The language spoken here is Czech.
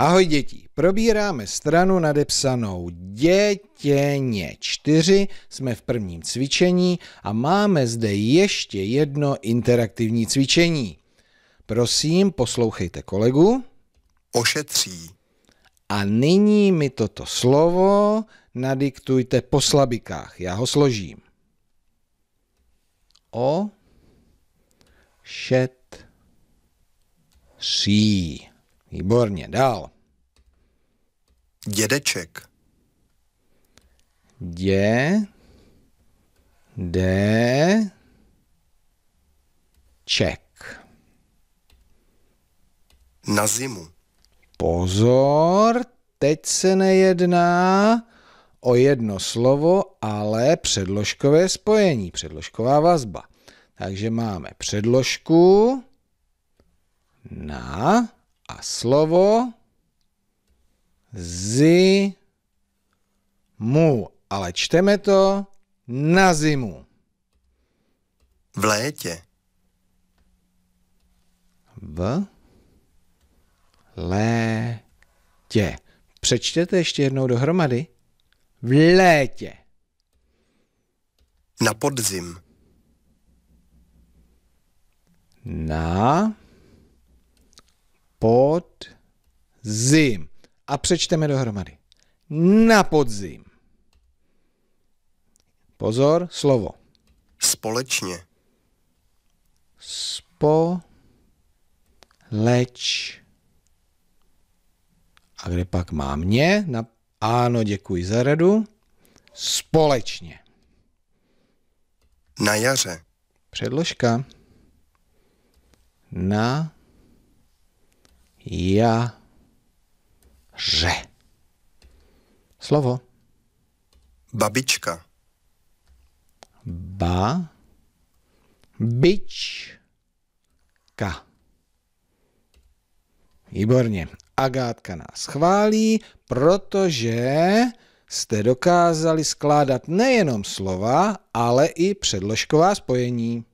Ahoj děti, probíráme stranu nadepsanou dětěně 4, jsme v prvním cvičení a máme zde ještě jedno interaktivní cvičení. Prosím, poslouchejte kolegu. Ošetří. A nyní mi toto slovo nadiktujte po slabikách, já ho složím. O šetří. Výborně, dál. Dědeček. Dě. D. Ček. Na zimu. Pozor, teď se nejedná o jedno slovo, ale předložkové spojení, předložková vazba. Takže máme předložku na a slovo zimu, ale čteme to na zimu. V létě. V létě. Přečtěte ještě jednou dohromady. V létě. Na podzim. Na podzim. A přečteme dohromady. Na podzim. Pozor, slovo. Společně. Spo. Leč. A kde pak má mě? Na... Ano, děkuji za radu. Společně. Na jaře. Předložka. Na Ja. Že. Slovo. Babička. Ba. Ka. Výborně. Agátka nás chválí, protože jste dokázali skládat nejenom slova, ale i předložková spojení.